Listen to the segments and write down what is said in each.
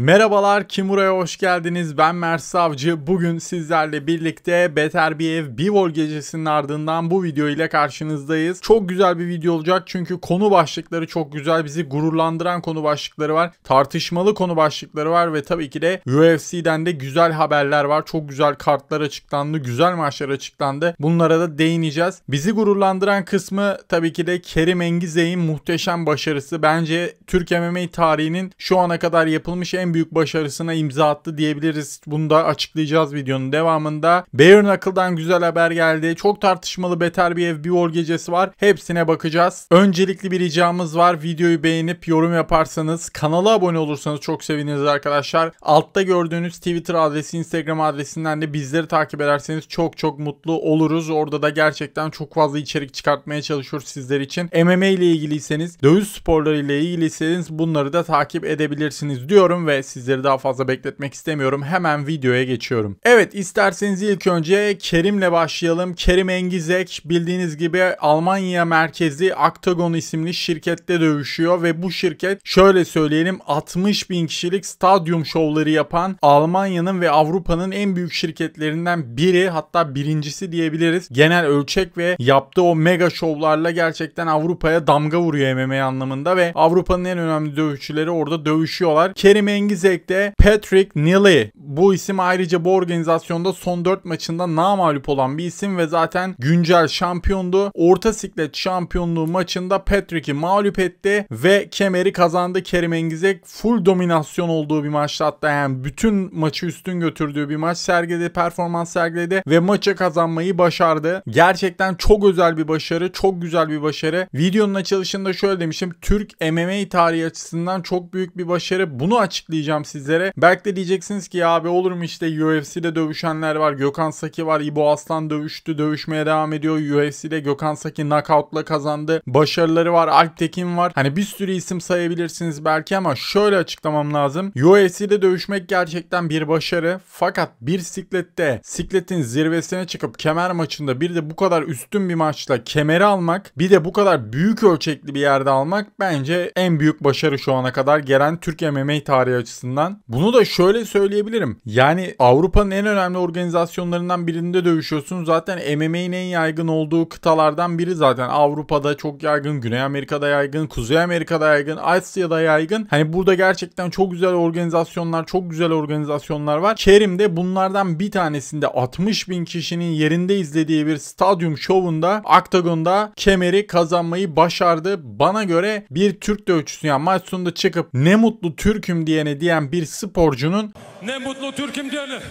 Merhabalar Kimura'ya hoş geldiniz. Ben Mert Savcı. Bugün sizlerle birlikte Better Bir Ev Bivol gecesinin ardından bu video ile karşınızdayız. Çok güzel bir video olacak çünkü konu başlıkları çok güzel. Bizi gururlandıran konu başlıkları var. Tartışmalı konu başlıkları var ve tabii ki de UFC'den de güzel haberler var. Çok güzel kartlar açıklandı. Güzel maçlar açıklandı. Bunlara da değineceğiz. Bizi gururlandıran kısmı tabii ki de Kerim Engizey'in muhteşem başarısı. Bence Türk MMA tarihinin şu ana kadar yapılmış en büyük başarısına imza attı diyebiliriz. Bunu da açıklayacağız videonun devamında. Bare Knuckle'dan güzel haber geldi. Çok tartışmalı Better bir ev bir war gecesi var. Hepsine bakacağız. Öncelikli bir ricamız var. Videoyu beğenip yorum yaparsanız, kanala abone olursanız çok seviniriz arkadaşlar. Altta gördüğünüz Twitter adresi, Instagram adresinden de bizleri takip ederseniz çok çok mutlu oluruz. Orada da gerçekten çok fazla içerik çıkartmaya çalışıyoruz sizler için. MMA ile ilgiliyseniz, dövüş sporları ile ilgiliyseniz bunları da takip edebilirsiniz diyorum ve sizleri daha fazla bekletmek istemiyorum. Hemen videoya geçiyorum. Evet isterseniz ilk önce Kerim'le başlayalım. Kerim Engizek bildiğiniz gibi Almanya merkezi Octagon isimli şirkette dövüşüyor ve bu şirket şöyle söyleyelim 60 bin kişilik stadyum şovları yapan Almanya'nın ve Avrupa'nın en büyük şirketlerinden biri hatta birincisi diyebiliriz. Genel ölçek ve yaptığı o mega şovlarla gerçekten Avrupa'ya damga vuruyor MMA anlamında ve Avrupa'nın en önemli dövüşçüleri orada dövüşüyorlar. Kerim Engizek Cengiz Ek'te Patrick Nilly. Bu isim ayrıca bu organizasyonda son 4 maçında namalup olan bir isim ve zaten güncel şampiyondu. Orta siklet şampiyonluğu maçında Patrick'i mağlup etti ve kemeri kazandı. Kerim Engizek full dominasyon olduğu bir maçta hatta yani bütün maçı üstün götürdüğü bir maç sergiledi, performans sergiledi ve maçı kazanmayı başardı. Gerçekten çok özel bir başarı, çok güzel bir başarı. Videonun açılışında şöyle demişim. Türk MMA tarihi açısından çok büyük bir başarı. Bunu açık açıklayacağım sizlere. Belki de diyeceksiniz ki ya abi olur mu işte UFC'de dövüşenler var. Gökhan Saki var. İbo Aslan dövüştü. Dövüşmeye devam ediyor. UFC'de Gökhan Saki knockout'la kazandı. Başarıları var. Alp Tekin var. Hani bir sürü isim sayabilirsiniz belki ama şöyle açıklamam lazım. UFC'de dövüşmek gerçekten bir başarı. Fakat bir siklette sikletin zirvesine çıkıp kemer maçında bir de bu kadar üstün bir maçla kemeri almak bir de bu kadar büyük ölçekli bir yerde almak bence en büyük başarı şu ana kadar gelen Türk MMA tarihi açısından. Bunu da şöyle söyleyebilirim. Yani Avrupa'nın en önemli organizasyonlarından birinde dövüşüyorsun. Zaten MMA'nin en yaygın olduğu kıtalardan biri zaten. Avrupa'da çok yaygın, Güney Amerika'da yaygın, Kuzey Amerika'da yaygın, Asya'da yaygın. Hani burada gerçekten çok güzel organizasyonlar, çok güzel organizasyonlar var. Kerim'de bunlardan bir tanesinde 60 bin kişinin yerinde izlediği bir stadyum şovunda Octagon'da kemeri kazanmayı başardı. Bana göre bir Türk dövüşçüsü yani maç sonunda çıkıp ne mutlu Türk'üm diyene yani diyen bir sporcunun ne mutlu Türk'üm diyenler.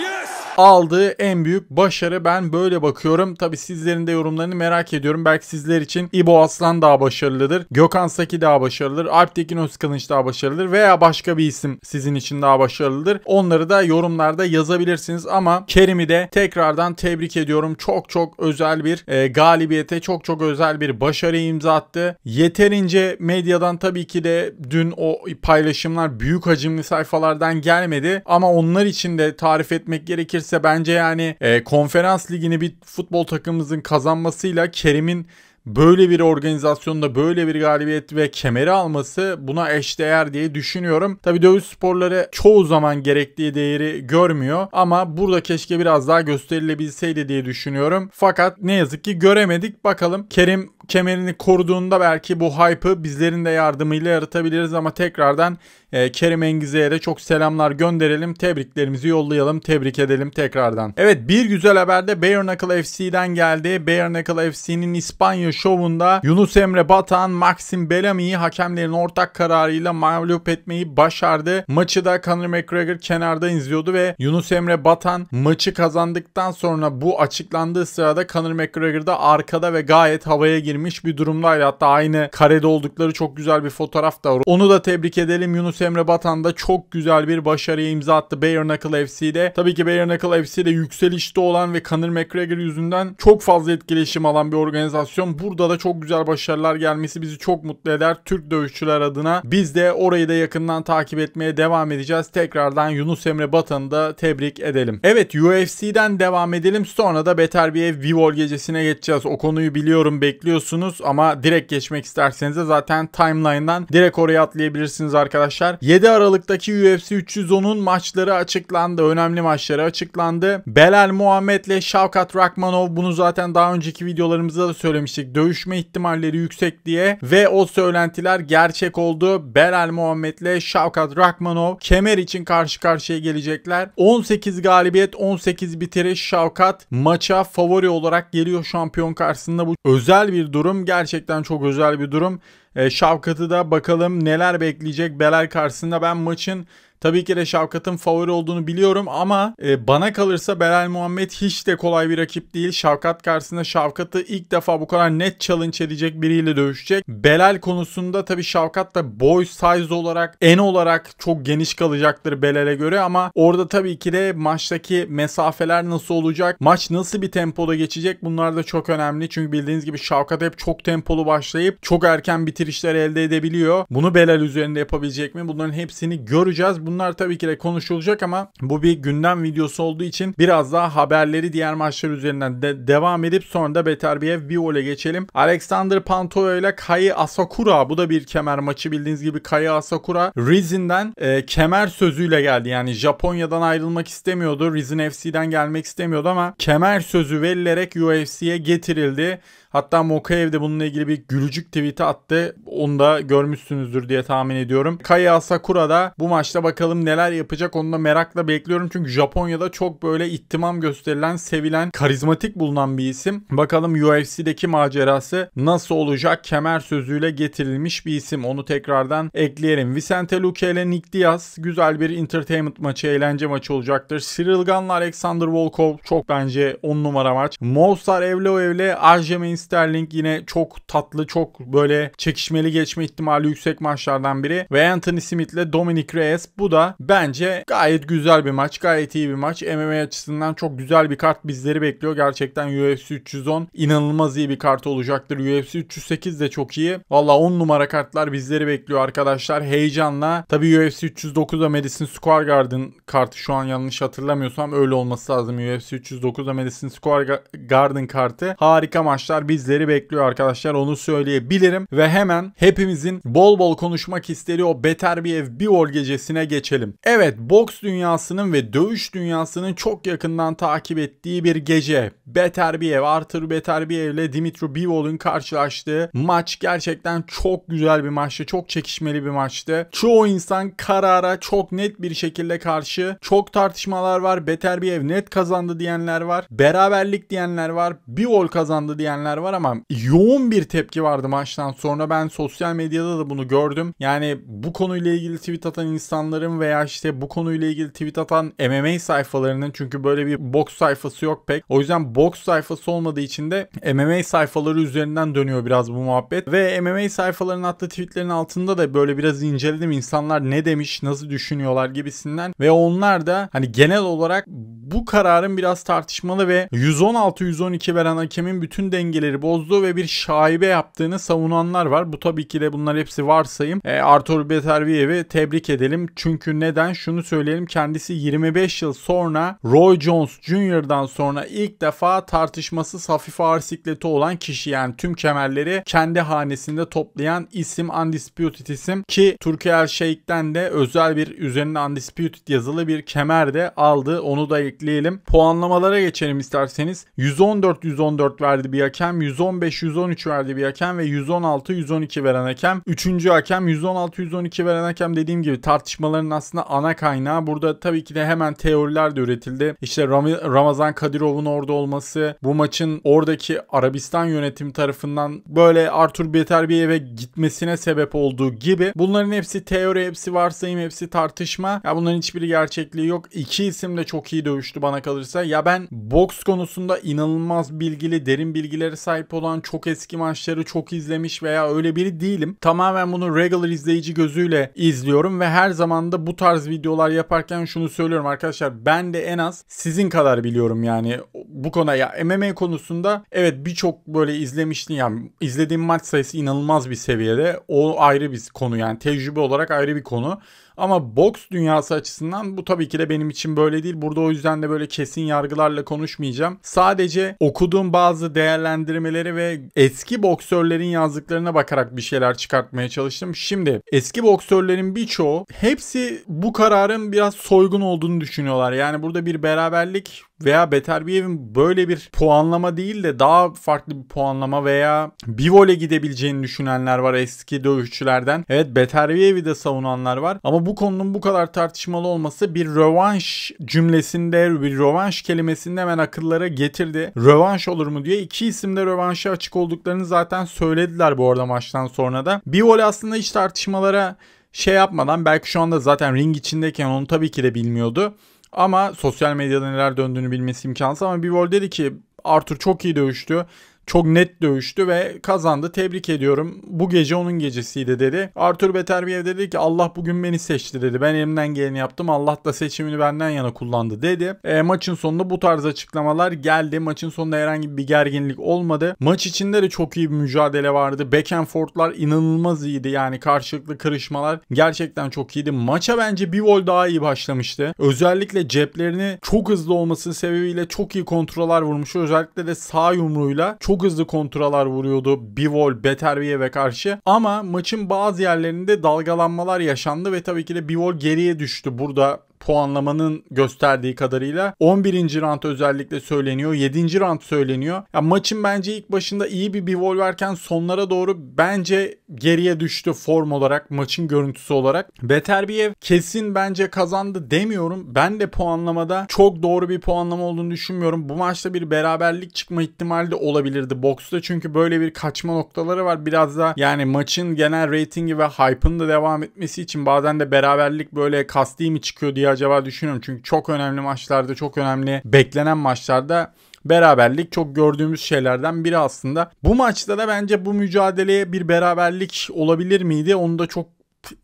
Yes! aldığı en büyük başarı. Ben böyle bakıyorum. Tabi sizlerin de yorumlarını merak ediyorum. Belki sizler için İbo Aslan daha başarılıdır. Gökhan Saki daha başarılıdır. Alp Tekin Özkılınç daha başarılıdır. Veya başka bir isim sizin için daha başarılıdır. Onları da yorumlarda yazabilirsiniz. Ama Kerim'i de tekrardan tebrik ediyorum. Çok çok özel bir e, galibiyete, çok çok özel bir başarı imza attı. Yeterince medyadan tabii ki de dün o paylaşımlar büyük hacimli sayfalardan gelmedi. Ama onlar için de tarif etmek gerekir gerekirse bence yani e, konferans ligini bir futbol takımımızın kazanmasıyla Kerim'in böyle bir organizasyonda böyle bir galibiyet ve kemeri alması buna eşdeğer diye düşünüyorum. Tabi dövüş sporları çoğu zaman gerektiği değeri görmüyor ama burada keşke biraz daha gösterilebilseydi diye düşünüyorum. Fakat ne yazık ki göremedik. Bakalım Kerim kemerini koruduğunda belki bu hype'ı bizlerin de yardımıyla yaratabiliriz ama tekrardan e, Kerim Engize'ye de çok selamlar gönderelim. Tebriklerimizi yollayalım. Tebrik edelim tekrardan. Evet bir güzel haber de Bare Knuckle FC'den geldi. Bare Knuckle FC'nin İspanya şovunda Yunus Emre Batan, Maxim Bellamy'yi hakemlerin ortak kararıyla mağlup etmeyi başardı. Maçı da Conor McGregor kenarda izliyordu ve Yunus Emre Batan maçı kazandıktan sonra bu açıklandığı sırada Conor McGregor da arkada ve gayet havaya girdi girmiş bir durumdaydı. Hatta aynı karede oldukları çok güzel bir fotoğraf da var. Onu da tebrik edelim. Yunus Emre Batan da çok güzel bir başarıya imza attı Bayern Knuckle FC'de. Tabii ki Bayern Knuckle FC'de yükselişte olan ve Conor McGregor yüzünden çok fazla etkileşim alan bir organizasyon. Burada da çok güzel başarılar gelmesi bizi çok mutlu eder. Türk dövüşçüler adına biz de orayı da yakından takip etmeye devam edeceğiz. Tekrardan Yunus Emre Batan'ı da tebrik edelim. Evet UFC'den devam edelim. Sonra da Beterbiev Vivol gecesine geçeceğiz. O konuyu biliyorum bekliyorsunuz atıyorsunuz ama direkt geçmek isterseniz de zaten timeline'dan direkt oraya atlayabilirsiniz arkadaşlar. 7 Aralık'taki UFC 310'un maçları açıklandı. Önemli maçları açıklandı. Belal Muhammed ile Şavkat Rakmanov bunu zaten daha önceki videolarımızda da söylemiştik. Dövüşme ihtimalleri yüksek diye ve o söylentiler gerçek oldu. Belal Muhammed ile Şavkat Rakmanov kemer için karşı karşıya gelecekler. 18 galibiyet 18 bitiriş Şavkat maça favori olarak geliyor şampiyon karşısında. Bu özel bir durum. Gerçekten çok özel bir durum. E, Şavkat'ı da bakalım neler bekleyecek Belal karşısında. Ben maçın Tabii ki de Şavkat'ın favori olduğunu biliyorum ama e, bana kalırsa Beral Muhammed hiç de kolay bir rakip değil. Şavkat karşısında Şavkat'ı ilk defa bu kadar net challenge edecek biriyle dövüşecek. Belal konusunda tabii Şavkat da boy size olarak en olarak çok geniş kalacaktır Belal'e göre ama orada tabii ki de maçtaki mesafeler nasıl olacak? Maç nasıl bir tempoda geçecek? Bunlar da çok önemli. Çünkü bildiğiniz gibi Şavkat hep çok tempolu başlayıp çok erken bitirişler elde edebiliyor. Bunu Belal üzerinde yapabilecek mi? Bunların hepsini göreceğiz. Bunlar tabii ki de konuşulacak ama bu bir gündem videosu olduğu için biraz daha haberleri diğer maçlar üzerinden de devam edip sonra da Beterbiev Biol'e geçelim. Alexander Pantoya ile Kai Asakura bu da bir kemer maçı bildiğiniz gibi Kai Asakura Rizin'den e, kemer sözüyle geldi. Yani Japonya'dan ayrılmak istemiyordu. Rizin FC'den gelmek istemiyordu ama kemer sözü verilerek UFC'ye getirildi. Hatta Mokayev de bununla ilgili bir gülücük tweet'i attı. Onu da görmüşsünüzdür diye tahmin ediyorum. Kaya Asakura da bu maçta bakalım neler yapacak onu da merakla bekliyorum. Çünkü Japonya'da çok böyle ihtimam gösterilen, sevilen, karizmatik bulunan bir isim. Bakalım UFC'deki macerası nasıl olacak? Kemer sözüyle getirilmiş bir isim. Onu tekrardan ekleyelim. Vicente Luque ile Nick Diaz güzel bir entertainment maçı, eğlence maçı olacaktır. Cyril Gunn Alexander Volkov çok bence on numara maç. Mozart Evloev ile Arjemin Sterling yine çok tatlı, çok böyle çekişmeli geçme ihtimali yüksek maçlardan biri. Ve Anthony Smith ile Dominic Reyes. Bu da bence gayet güzel bir maç. Gayet iyi bir maç. MMA açısından çok güzel bir kart bizleri bekliyor. Gerçekten UFC 310 inanılmaz iyi bir kart olacaktır. UFC 308 de çok iyi. Valla 10 numara kartlar bizleri bekliyor arkadaşlar. Heyecanla. Tabi UFC 309'da Madison Square Garden kartı şu an yanlış hatırlamıyorsam öyle olması lazım. UFC 309'da Madison Square Garden kartı. Harika maçlar bizleri bekliyor arkadaşlar onu söyleyebilirim. Ve hemen hepimizin bol bol konuşmak istediği o Beter Bir Ev Bir Ol gecesine geçelim. Evet boks dünyasının ve dövüş dünyasının çok yakından takip ettiği bir gece. Beter Bir Ev, Arthur Beter Bir Ev ile Dimitri Bivol'un karşılaştığı maç gerçekten çok güzel bir maçtı. Çok çekişmeli bir maçtı. Çoğu insan karara çok net bir şekilde karşı. Çok tartışmalar var. Beter Bir Ev net kazandı diyenler var. Beraberlik diyenler var. Bivol kazandı diyenler var ama yoğun bir tepki vardı maçtan sonra. Ben sosyal medyada da bunu gördüm. Yani bu konuyla ilgili tweet atan insanların veya işte bu konuyla ilgili tweet atan MMA sayfalarının çünkü böyle bir box sayfası yok pek. O yüzden box sayfası olmadığı için de MMA sayfaları üzerinden dönüyor biraz bu muhabbet. Ve MMA sayfalarının attığı tweetlerin altında da böyle biraz inceledim insanlar ne demiş, nasıl düşünüyorlar gibisinden ve onlar da hani genel olarak bu kararın biraz tartışmalı ve 116-112 veren hakemin bütün dengeleri bozduğu ve bir şaibe yaptığını savunanlar var. Bu tabii ki de bunlar hepsi varsayım. E, Artur Beterviev'i tebrik edelim. Çünkü neden? Şunu söyleyelim. Kendisi 25 yıl sonra Roy Jones Jr.'dan sonra ilk defa tartışması hafif ağır sikleti olan kişi yani tüm kemerleri kendi hanesinde toplayan isim Undisputed isim ki Türkiye El Şeyh'ten de özel bir üzerinde Undisputed yazılı bir kemer de aldı. Onu da ilk ekleyelim. Puanlamalara geçelim isterseniz. 114-114 verdi bir hakem, 115-113 verdi bir hakem ve 116-112 veren hakem. Üçüncü hakem 116-112 veren hakem dediğim gibi tartışmaların aslında ana kaynağı. Burada tabii ki de hemen teoriler de üretildi. İşte Ram Ramazan Kadirov'un orada olması, bu maçın oradaki Arabistan yönetimi tarafından böyle Artur Beterbiyev'e gitmesine sebep olduğu gibi. Bunların hepsi teori, hepsi varsayım, hepsi tartışma. Ya bunların hiçbiri gerçekliği yok. İki isim de çok iyi dövüş düştü bana kalırsa. Ya ben boks konusunda inanılmaz bilgili, derin bilgilere sahip olan, çok eski maçları çok izlemiş veya öyle biri değilim. Tamamen bunu regular izleyici gözüyle izliyorum ve her zaman da bu tarz videolar yaparken şunu söylüyorum arkadaşlar. Ben de en az sizin kadar biliyorum yani bu ya MMA konusunda evet birçok böyle izlemiştim yani izlediğim maç sayısı inanılmaz bir seviyede. O ayrı bir konu yani tecrübe olarak ayrı bir konu. Ama boks dünyası açısından bu tabii ki de benim için böyle değil. Burada o yüzden de böyle kesin yargılarla konuşmayacağım. Sadece okuduğum bazı değerlendirmeleri ve eski boksörlerin yazdıklarına bakarak bir şeyler çıkartmaya çalıştım. Şimdi eski boksörlerin birçoğu hepsi bu kararın biraz soygun olduğunu düşünüyorlar. Yani burada bir beraberlik veya Beterbiyev'in böyle bir puanlama değil de daha farklı bir puanlama veya bir vole gidebileceğini düşünenler var eski dövüşçülerden. Evet Beterbiyev'i de savunanlar var ama bu konunun bu kadar tartışmalı olması bir rövanş cümlesinde bir rövanş kelimesinde hemen akıllara getirdi. Rövanş olur mu diye iki isimde de rövanşa açık olduklarını zaten söylediler bu arada maçtan sonra da. Bir vole aslında hiç tartışmalara şey yapmadan belki şu anda zaten ring içindeyken onu tabii ki de bilmiyordu. Ama sosyal medyada neler döndüğünü bilmesi imkansız ama Bivol dedi ki Arthur çok iyi dövüştü çok net dövüştü ve kazandı. Tebrik ediyorum. Bu gece onun gecesiydi dedi. Arthur Beterbiev dedi ki Allah bugün beni seçti dedi. Ben elimden geleni yaptım. Allah da seçimini benden yana kullandı dedi. E, maçın sonunda bu tarz açıklamalar geldi. Maçın sonunda herhangi bir gerginlik olmadı. Maç içinde de çok iyi bir mücadele vardı. Back and forth'lar inanılmaz iyiydi. Yani karşılıklı kırışmalar gerçekten çok iyiydi. Maça bence bir vol daha iyi başlamıştı. Özellikle ceplerini çok hızlı olmasının sebebiyle çok iyi kontroller vurmuş. Özellikle de sağ yumruğuyla çok çok hızlı kontralar vuruyordu Bivol, Beterbiye'ye karşı. Ama maçın bazı yerlerinde dalgalanmalar yaşandı ve tabii ki de Bivol geriye düştü. Burada puanlamanın gösterdiği kadarıyla 11. rant özellikle söyleniyor. 7. rant söyleniyor. Ya maçın bence ilk başında iyi bir bivol verken sonlara doğru bence geriye düştü form olarak, maçın görüntüsü olarak. Beterbiyev kesin bence kazandı demiyorum. Ben de puanlamada çok doğru bir puanlama olduğunu düşünmüyorum. Bu maçta bir beraberlik çıkma ihtimali de olabilirdi boksta. Çünkü böyle bir kaçma noktaları var. Biraz da yani maçın genel reytingi ve hype'ın da devam etmesi için bazen de beraberlik böyle kasti mi çıkıyor diye acaba düşünüyorum. Çünkü çok önemli maçlarda, çok önemli beklenen maçlarda beraberlik çok gördüğümüz şeylerden biri aslında. Bu maçta da bence bu mücadeleye bir beraberlik olabilir miydi? Onu da çok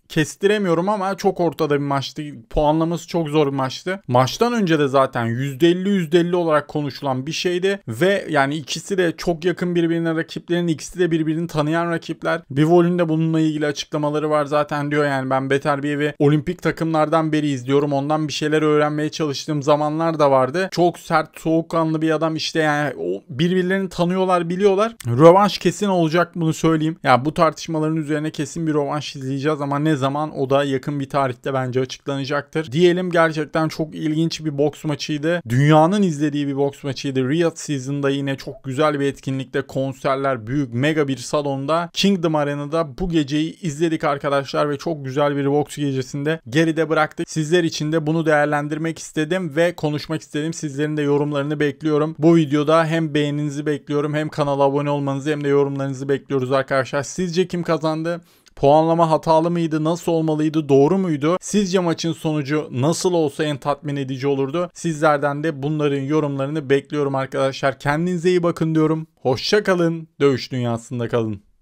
kestiremiyorum ama çok ortada bir maçtı. Puanlaması çok zor bir maçtı. Maçtan önce de zaten %50 %50 olarak konuşulan bir şeydi ve yani ikisi de çok yakın birbirine rakiplerin ikisi de birbirini tanıyan rakipler. Bivol'ün de bununla ilgili açıklamaları var zaten diyor yani ben Beter ve olimpik takımlardan beri izliyorum. Ondan bir şeyler öğrenmeye çalıştığım zamanlar da vardı. Çok sert, soğukkanlı bir adam işte yani o birbirlerini tanıyorlar, biliyorlar. Rövanş kesin olacak bunu söyleyeyim. Ya yani bu tartışmaların üzerine kesin bir rövanş izleyeceğiz ama ne zaman o da yakın bir tarihte bence açıklanacaktır. Diyelim gerçekten çok ilginç bir boks maçıydı. Dünyanın izlediği bir boks maçıydı. Riyadh Season'da yine çok güzel bir etkinlikte konserler büyük mega bir salonda Kingdom Arena'da bu geceyi izledik arkadaşlar ve çok güzel bir boks gecesinde geride bıraktık. Sizler için de bunu değerlendirmek istedim ve konuşmak istedim. Sizlerin de yorumlarını bekliyorum. Bu videoda hem beğeninizi bekliyorum hem kanala abone olmanızı hem de yorumlarınızı bekliyoruz arkadaşlar. Sizce kim kazandı? Puanlama hatalı mıydı? Nasıl olmalıydı? Doğru muydu? Sizce maçın sonucu nasıl olsa en tatmin edici olurdu? Sizlerden de bunların yorumlarını bekliyorum arkadaşlar. Kendinize iyi bakın diyorum. Hoşça kalın. Dövüş dünyasında kalın.